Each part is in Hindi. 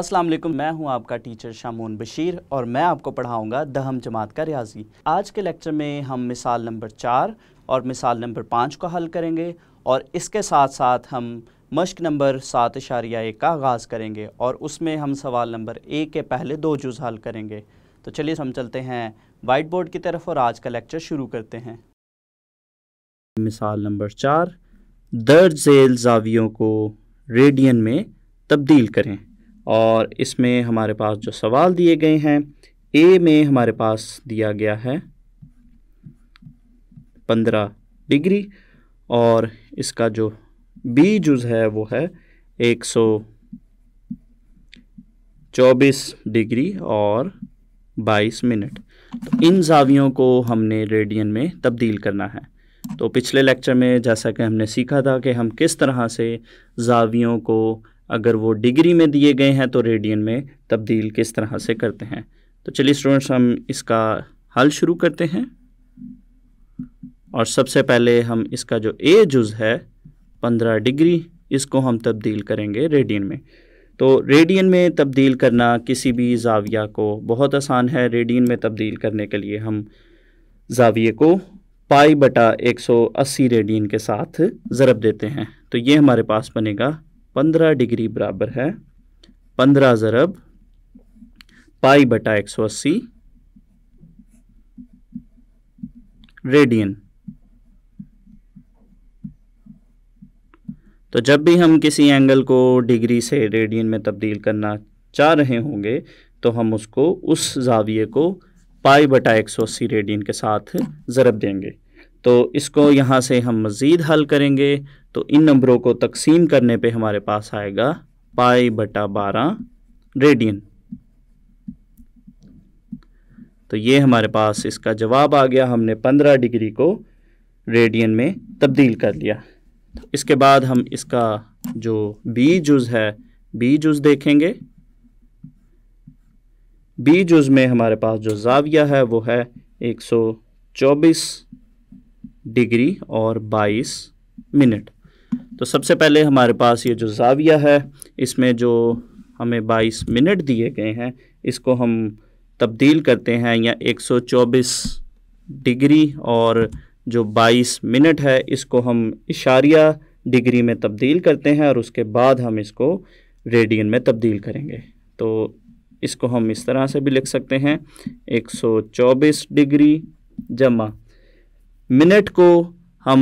अस्सलाम वालेकुम मैं हूं आपका टीचर शामून बशीर और मैं आपको पढ़ाऊंगा दहम जमात का रियाजी आज के लेक्चर में हम मिसाल नंबर चार और मिसाल नंबर पाँच को हल करेंगे और इसके साथ साथ हम मश्क नंबर सात इशारिया एक का आगाज़ करेंगे और उसमें हम सवाल नंबर एक के पहले दो जुज हल करेंगे तो चलिए हम चलते हैं वाइट बोर्ड की तरफ और आज का लेक्चर शुरू करते हैं मिसाल नंबर चार दर्ज झेल जावियों को रेडियन में तब्दील करें और इसमें हमारे पास जो सवाल दिए गए हैं ए में हमारे पास दिया गया है पंद्रह डिग्री और इसका जो बी जुज है वो है एक सौ चौबीस डिग्री और बाईस मिनट तो इन जावियों को हमने रेडियन में तब्दील करना है तो पिछले लेक्चर में जैसा कि हमने सीखा था कि हम किस तरह से जावियों को अगर वो डिग्री में दिए गए हैं तो रेडियन में तब्दील किस तरह से करते हैं तो चलिए स्टूडेंट्स हम इसका हल शुरू करते हैं और सबसे पहले हम इसका जो ए जुज़ है पंद्रह डिग्री इसको हम तब्दील करेंगे रेडियन में तो रेडियन में तब्दील करना किसी भी जाविया को बहुत आसान है रेडियन में तब्दील करने के लिए हम जाविये को पाई बटा 180 रेडियन के साथ ज़रब देते हैं तो ये हमारे पास बनेगा पंद्रह डिग्री बराबर है पंद्रह ज़रब पाई बटा एक सौ अस्सी रेडियन तो जब भी हम किसी एंगल को डिग्री से रेडियन में तब्दील करना चाह रहे होंगे तो हम उसको उस जाविये को पाई बटा एक सौ अस्सी रेडियन के साथ ज़रब देंगे तो इसको यहाँ से हम मज़ीद हल करेंगे तो इन नंबरों को तकसीम करने पे हमारे पास आएगा पाई बटा बारह रेडियन तो ये हमारे पास इसका जवाब आ गया हमने पंद्रह डिग्री को रेडियन में तब्दील कर लिया इसके बाद हम इसका जो बी जुज है बी जुज देखेंगे बी जुज में हमारे पास जो जाविया है वो है 124 डिग्री और 22 मिनट तो सबसे पहले हमारे पास ये जो जाविया है इसमें जो हमें 22 मिनट दिए गए हैं इसको हम तब्दील करते हैं या 124 डिग्री और जो 22 मिनट है इसको हम इशारिया डिग्री में तब्दील करते हैं और उसके बाद हम इसको रेडियन में तब्दील करेंगे तो इसको हम इस तरह से भी लिख सकते हैं 124 डिग्री जमा मिनट को हम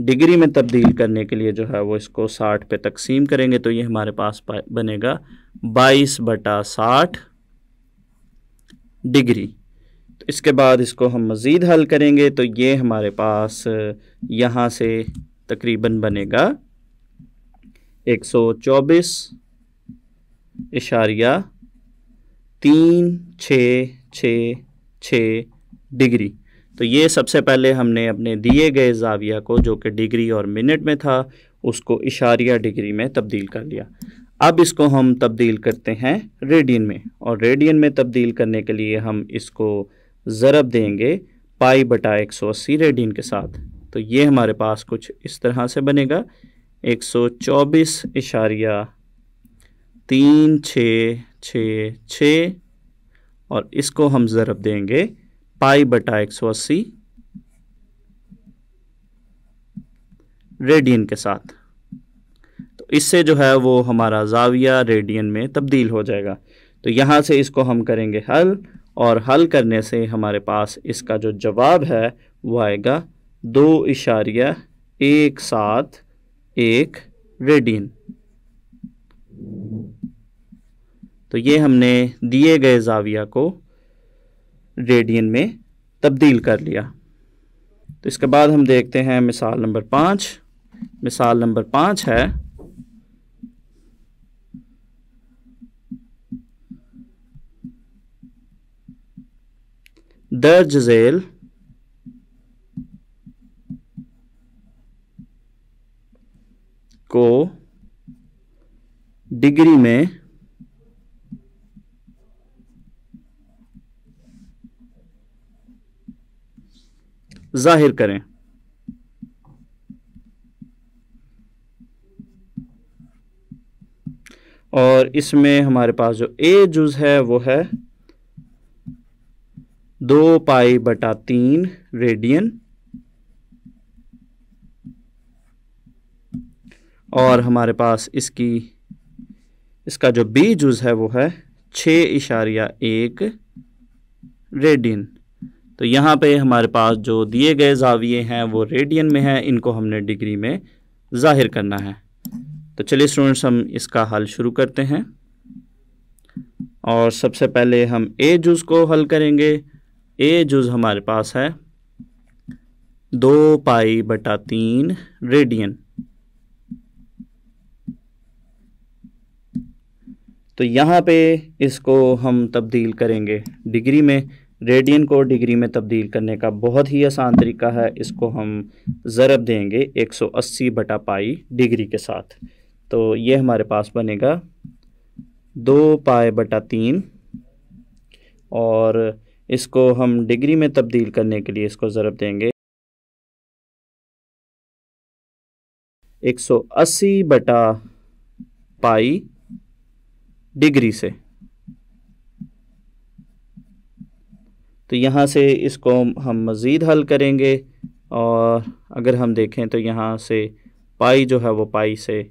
डिग्री में तब्दील करने के लिए जो है वो इसको साठ पे तकसीम करेंगे तो ये हमारे पास बनेगा बाईस बटा साठ डिग्री तो इसके बाद इसको हम मज़ीद हल करेंगे तो ये हमारे पास यहाँ से तकरीबन बनेगा एक सौ चौबीस इशारिया तीन छ छ छ डिग्री तो ये सबसे पहले हमने अपने दिए गए जाविया को जो कि डिग्री और मिनट में था उसको इशारिया डिग्री में तब्दील कर लिया अब इसको हम तब्दील करते हैं रेडियन में और रेडियन में तब्दील करने के लिए हम इसको ज़रब देंगे पाई बटा 180 रेडियन के साथ तो ये हमारे पास कुछ इस तरह से बनेगा एक सौ चौबीस इशारिया तीन छ छ और इसको हम ज़रब देंगे पाई बटा एक सौ अस्सी रेडियन के साथ तो इससे जो है वो हमारा जाविया रेडियन में तब्दील हो जाएगा तो यहाँ से इसको हम करेंगे हल और हल करने से हमारे पास इसका जो जवाब है वो आएगा दो इशारिया एक साथ एक रेडियन तो ये हमने दिए गए जाविया को रेडियन में तब्दील कर लिया तो इसके बाद हम देखते हैं मिसाल नंबर पाँच मिसाल नंबर पाँच है द जजेल को डिग्री में जाहिर करें और इसमें हमारे पास जो ए जुज है वो है दो पाई बटा तीन रेडियन और हमारे पास इसकी इसका जो बी जुज है वो है छः इशारिया एक रेडियन तो यहाँ पे हमारे पास जो दिए गए जाविये हैं वो रेडियन में हैं इनको हमने डिग्री में ज़ाहिर करना है तो चलिए स्टूडेंट्स हम इसका हल शुरू करते हैं और सबसे पहले हम ए जुज़ को हल करेंगे ए जुज़ हमारे पास है दो पाई बटा तीन रेडियन तो यहाँ पे इसको हम तब्दील करेंगे डिग्री में रेडियन को डिग्री में तब्दील करने का बहुत ही आसान तरीका है इसको हम ज़रब देंगे 180 बटा पाई डिग्री के साथ तो ये हमारे पास बनेगा दो पाए बटा तीन और इसको हम डिग्री में तब्दील करने के लिए इसको ज़रब देंगे 180 बटा पाई डिग्री से तो यहाँ से इसको हम मज़ीद हल करेंगे और अगर हम देखें तो यहाँ से पाई जो है वो पाई से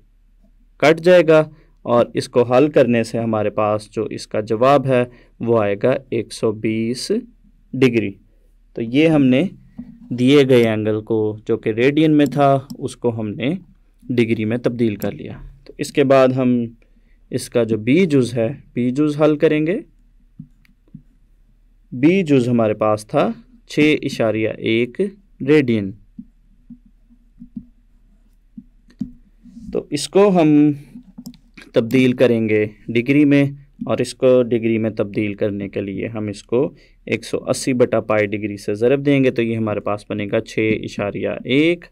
कट जाएगा और इसको हल करने से हमारे पास जो इसका जवाब है वो आएगा 120 डिग्री तो ये हमने दिए गए एंगल को जो कि रेडियन में था उसको हमने डिग्री में तब्दील कर लिया तो इसके बाद हम इसका जो बी जुज़ है बी जुज़ हल करेंगे बी जुज हमारे पास था छ इशारिया एक रेडियन तो इसको हम तब्दील करेंगे डिग्री में और इसको डिग्री में तब्दील करने के लिए हम इसको 180 बटा पाई डिग्री से ज़रब देंगे तो ये हमारे पास बनेगा छः इशारिया एक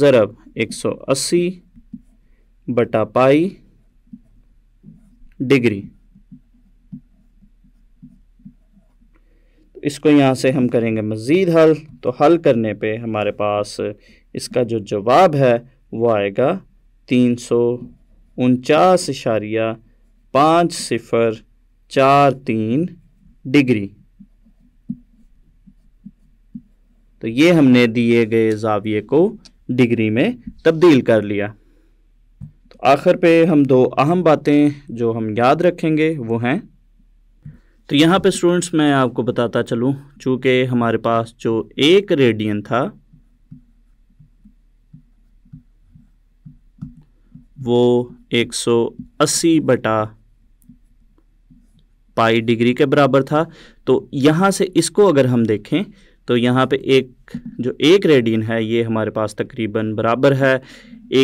ज़रब 180 बटा पाई डिग्री इसको यहाँ से हम करेंगे मज़ीद हल तो हल करने पे हमारे पास इसका जो जवाब है वो आएगा तीन सौ उनचास इशारिया पाँच सिफर चार तीन डिग्री तो ये हमने दिए गए जाविये को डिग्री में तब्दील कर लिया तो आखिर पे हम दो अहम बातें जो हम याद रखेंगे वो हैं तो यहाँ पे स्टूडेंट्स मैं आपको बताता चलूँ चूँकि हमारे पास जो एक रेडियन था वो 180 बटा पाई डिग्री के बराबर था तो यहाँ से इसको अगर हम देखें तो यहाँ पे एक जो एक रेडियन है ये हमारे पास तकरीबन बराबर है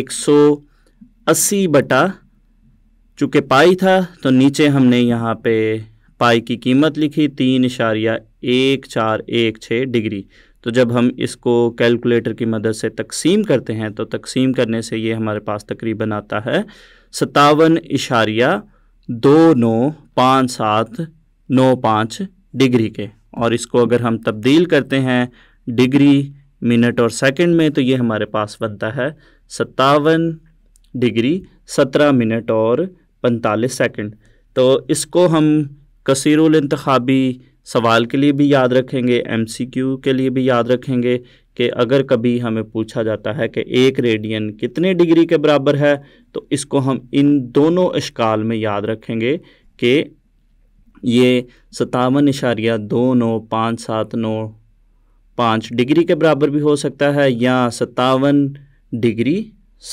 180 बटा चूँकि पाई था तो नीचे हमने यहाँ पे पाई की कीमत लिखी तीन इशारिया एक चार एक छः डिग्री तो जब हम इसको कैलकुलेटर की मदद से तकसीम करते हैं तो तकसीम करने से ये हमारे पास तकरीबन आता है सतावन इशारिया दो नौ पाँच सात नौ पाँच डिग्री के और इसको अगर हम तब्दील करते हैं डिग्री मिनट और सेकंड में तो ये हमारे पास बनता है सत्तावन डिग्री सत्रह मिनट और पैंतालीस सेकंड तो इसको हम कसरतबी सवाल के लिए भी याद रखेंगे एमसीक्यू के लिए भी याद रखेंगे कि अगर कभी हमें पूछा जाता है कि एक रेडियन कितने डिग्री के बराबर है तो इसको हम इन दोनों अशकाल में याद रखेंगे कि ये सतावन इशारिया दो नौ पाँच सात नौ पाँच डिग्री के बराबर भी हो सकता है या सतावन डिग्री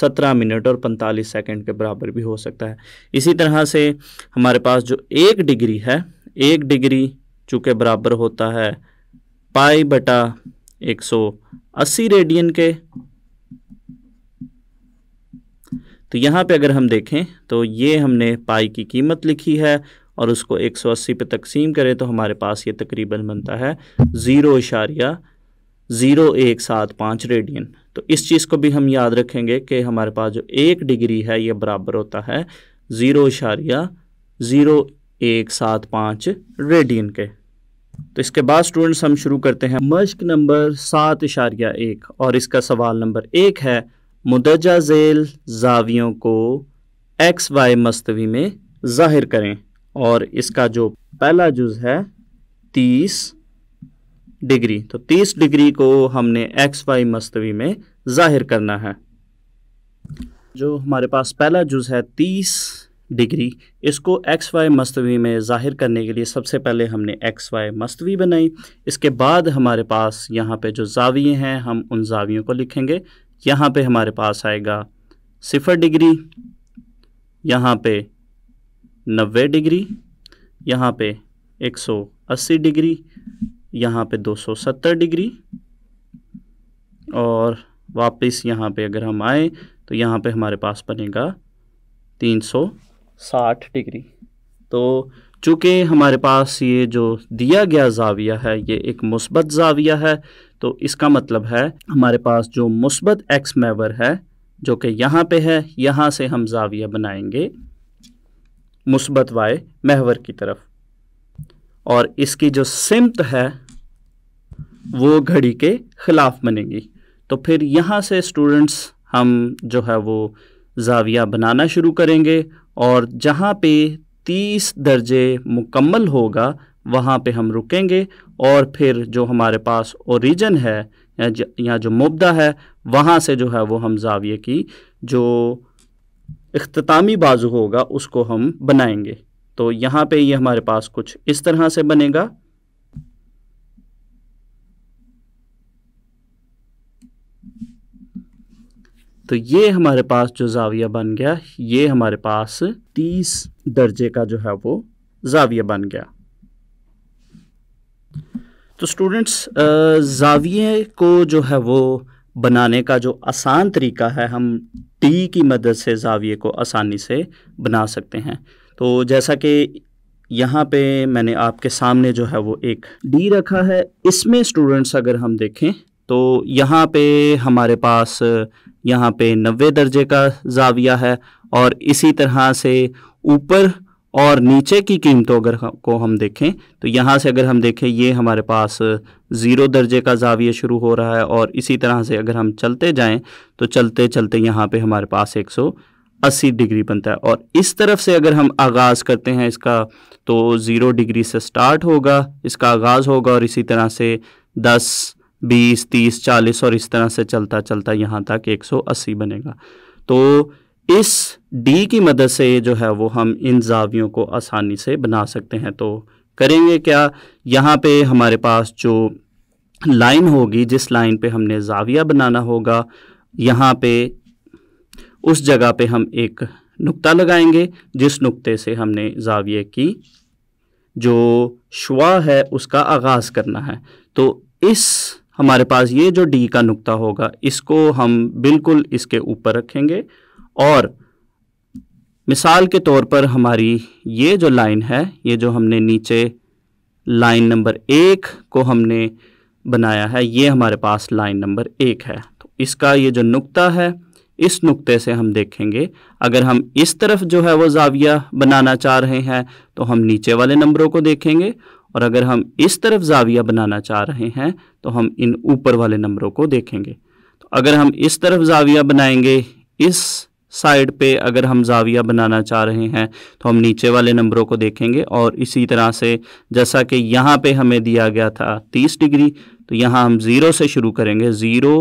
सत्रह मिनट और पैंतालीस सेकंड के बराबर भी हो सकता है इसी तरह से हमारे पास जो एक डिग्री है एक डिग्री चूँकि बराबर होता है पाई बटा एक सौ अस्सी रेडियन के तो यहाँ पे अगर हम देखें तो ये हमने पाई की कीमत लिखी है और उसको 180 पे तकसीम करें तो हमारे पास ये तकरीबन बनता है ज़ीरो इशारिया ज़ीरो एक सात पाँच रेडियन तो इस चीज़ को भी हम याद रखेंगे कि हमारे पास जो एक डिग्री है ये बराबर होता है ज़ीरो इशारिया ज़ीरो एक सात पाँच रेडियन के तो इसके बाद स्टूडेंट्स हम शुरू करते हैं मश्क नंबर सात इशारिया एक और इसका सवाल नंबर एक है मुदजा झेल जावियों को एक्स वाई मस्तवी में ज़ाहिर करें और इसका जो पहला जुज़ है तीस डिग्री तो 30 डिग्री को हमने एक्स वाई मस्तवी में ज़ाहिर करना है जो हमारे पास पहला जुज है 30 डिग्री इसको एक्स वाई मस्तवी में ज़ाहिर करने के लिए सबसे पहले हमने एक्स वाई मस्तवी बनाई इसके बाद हमारे पास यहाँ पे जो जाविये हैं हम उन जावियों को लिखेंगे यहाँ पे हमारे पास आएगा सिफर डिग्री यहाँ पे नब्बे डिग्री यहाँ पे 180 डिग्री यहाँ पे 270 डिग्री और वापस यहाँ पे अगर हम आए तो यहाँ पे हमारे पास बनेगा 360 डिग्री तो चूँकि हमारे पास ये जो दिया गया जाविया है ये एक मुस्बत जाविया है तो इसका मतलब है हमारे पास जो मुस्बत एक्स मेवर है जो कि यहाँ पे है यहाँ से हम जाविया बनाएंगे मुस्बत वाय महवर की तरफ और इसकी जो सिमत है वो घड़ी के ख़िलाफ़ बनेगी तो फिर यहाँ से स्टूडेंट्स हम जो है वो जाविया बनाना शुरू करेंगे और जहाँ पे तीस दर्जे मुकम्मल होगा वहाँ पे हम रुकेंगे और फिर जो हमारे पास ओरिजन है या जो मुबदा है वहाँ से जो है वो हम जाविये की जो अख्तामी बाजू होगा उसको हम बनाएंगे तो यहाँ पे ये यह हमारे पास कुछ इस तरह से बनेगा तो ये हमारे पास जो जाविया बन गया ये हमारे पास तीस दर्जे का जो है वो जाविया बन गया तो स्टूडेंट्स जाविये को जो है वो बनाने का जो आसान तरीका है हम टी की मदद से जाविये को आसानी से बना सकते हैं तो जैसा कि यहाँ पे मैंने आपके सामने जो है वो एक डी रखा है इसमें स्टूडेंट्स अगर हम देखें तो यहाँ पे हमारे पास यहाँ पे नब्बे दर्जे का जाविया है और इसी तरह से ऊपर और नीचे की कीमतों अगर को हम देखें तो यहाँ से अगर हम देखें ये हमारे पास ज़ीरो दर्जे का जाविया शुरू हो रहा है और इसी तरह से अगर हम चलते जाएं तो चलते चलते यहाँ पे हमारे पास 180 डिग्री बनता है और इस तरफ से अगर हम आगाज़ करते हैं इसका तो ज़ीरो डिग्री से स्टार्ट होगा इसका आगाज़ होगा और इसी तरह से दस बीस तीस चालीस और इस तरह से चलता चलता यहाँ तक एक सौ अस्सी बनेगा तो इस डी की मदद से जो है वो हम इन जावियों को आसानी से बना सकते हैं तो करेंगे क्या यहाँ पे हमारे पास जो लाइन होगी जिस लाइन पे हमने जाविया बनाना होगा यहाँ पे उस जगह पे हम एक नुक्ता लगाएंगे जिस नुक्ते से हमने जाविये की जो शुआ है उसका आगाज़ करना है तो इस हमारे पास ये जो डी का नुक्ता होगा इसको हम बिल्कुल इसके ऊपर रखेंगे और मिसाल के तौर पर हमारी ये जो लाइन है ये जो हमने नीचे लाइन नंबर एक को हमने बनाया है ये हमारे पास लाइन नंबर एक है तो इसका ये जो नुक्ता है इस नुक्ते से हम देखेंगे अगर हम इस तरफ जो है वो जाविया बनाना चाह रहे हैं तो हम नीचे वाले नंबरों को देखेंगे और अगर हम इस तरफ जाविया बनाना चाह रहे हैं तो हम इन ऊपर वाले नंबरों को देखेंगे तो अगर हम इस तरफ जाविया बनाएंगे इस साइड पे अगर हम जाविया बनाना चाह रहे हैं तो हम नीचे वाले नंबरों को देखेंगे और इसी तरह से जैसा कि यहाँ पे हमें दिया गया था तीस डिग्री तो यहाँ हम ज़ीरो से शुरू करेंगे ज़ीरो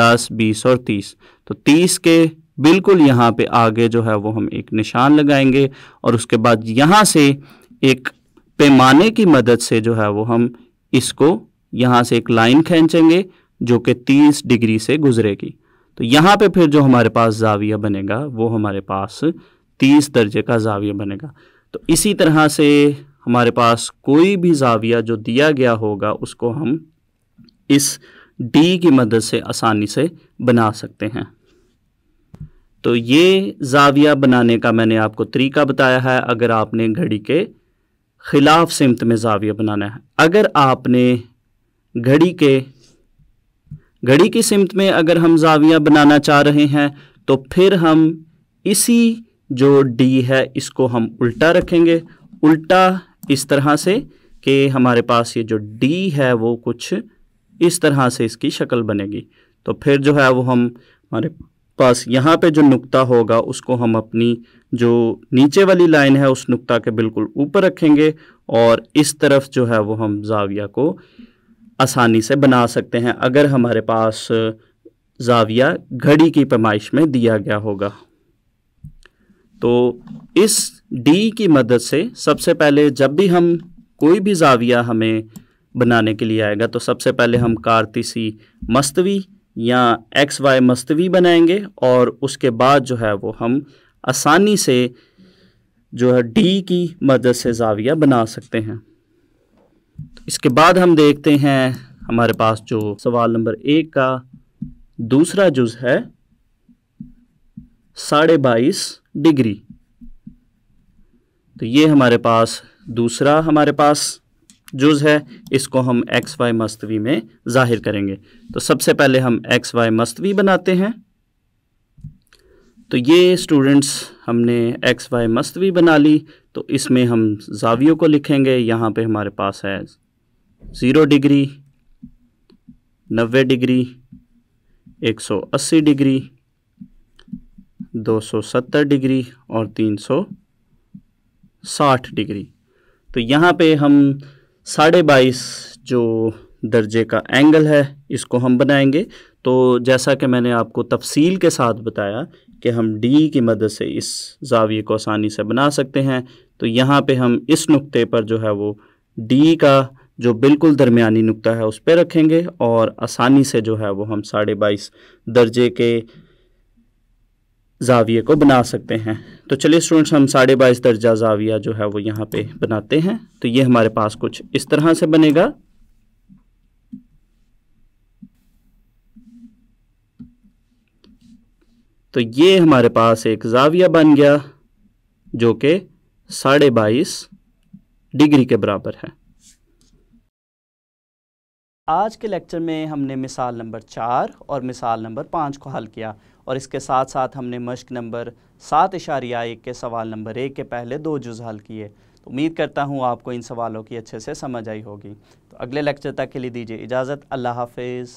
दस बीस और तीस तो तीस के बिल्कुल यहाँ पे आगे जो है वो हम एक निशान लगाएंगे और उसके बाद यहाँ से एक पैमाने की मदद से जो है वो हम इसको यहाँ से एक लाइन खींचेंगे जो कि 30 डिग्री से गुजरेगी तो यहाँ पे फिर जो हमारे पास जाविया बनेगा वो हमारे पास 30 दर्जे का जाविया बनेगा तो इसी तरह से हमारे पास कोई भी जाविया जो दिया गया होगा उसको हम इस डी की मदद से आसानी से बना सकते हैं तो ये जाविया बनाने का मैंने आपको तरीका बताया है अगर आपने घड़ी के ख़िलाफ़ सिमत में जाविया बनाना है अगर आपने घड़ी के घड़ी की सिमत में अगर हम जाविया बनाना चाह रहे हैं तो फिर हम इसी जो डी है इसको हम उल्टा रखेंगे उल्टा इस तरह से कि हमारे पास ये जो डी है वो कुछ इस तरह से इसकी शक्ल बनेगी तो फिर जो है वो हम हमारे पास यहाँ पे जो नुक्ता होगा उसको हम अपनी जो नीचे वाली लाइन है उस नुक्ता के बिल्कुल ऊपर रखेंगे और इस तरफ जो है वो हम जाविया को आसानी से बना सकते हैं अगर हमारे पास जाविया घड़ी की पैमाइश में दिया गया होगा तो इस डी की मदद से सबसे पहले जब भी हम कोई भी जाविया हमें बनाने के लिए आएगा तो सबसे पहले हम कारतीसी मस्तवी या एक्स वाई मस्तवी बनाएंगे और उसके बाद जो है वो हम आसानी से जो है डी की मदद से जाविया बना सकते हैं इसके बाद हम देखते हैं हमारे पास जो सवाल नंबर एक का दूसरा जुज है साढ़े बाईस डिग्री तो ये हमारे पास दूसरा हमारे पास जुज है इसको हम एक्स वाई मस्तवी में जाहिर करेंगे तो सबसे पहले हम एक्स वाई मस्तवी बनाते हैं तो ये स्टूडेंट्स हमने एक्स वाई मस्त भी बना ली तो इसमें हम जावियों को लिखेंगे यहाँ पे हमारे पास है ज़ीरो डिग्री नबे डिग्री एक सौ अस्सी डिग्री दो सौ सत्तर डिग्री और तीन सौ साठ डिग्री तो यहाँ पे हम साढ़े बाईस जो दर्जे का एंगल है इसको हम बनाएंगे तो जैसा कि मैंने आपको तफसील के साथ बताया कि हम डी की मदद से इस जाविये को आसानी से बना सकते हैं तो यहाँ पे हम इस नुक्ते पर जो है वो डी का जो बिल्कुल दरमियानी नुक्ता है उस पर रखेंगे और आसानी से जो है वो हम साढ़े बाईस दर्जे के जाविये को बना सकते हैं तो चलिए स्टूडेंट्स हम साढ़े बाईस दर्जा जाविया जो है वो यहाँ पे बनाते हैं तो ये हमारे पास कुछ इस तरह से बनेगा तो ये हमारे पास एक जाविया बन गया जो कि साढ़े बाईस डिग्री के बराबर है आज के लेक्चर में हमने मिसाल नंबर चार और मिसाल नंबर पाँच को हल किया और इसके साथ साथ हमने मश्क नंबर सात इशारिया एक के सवाल नंबर एक के पहले दो जुज हल किए तो उम्मीद करता हूँ आपको इन सवालों की अच्छे से समझ आई होगी तो अगले लेक्चर तक के लिए दीजिए इजाज़त अल्लाह हाफिज़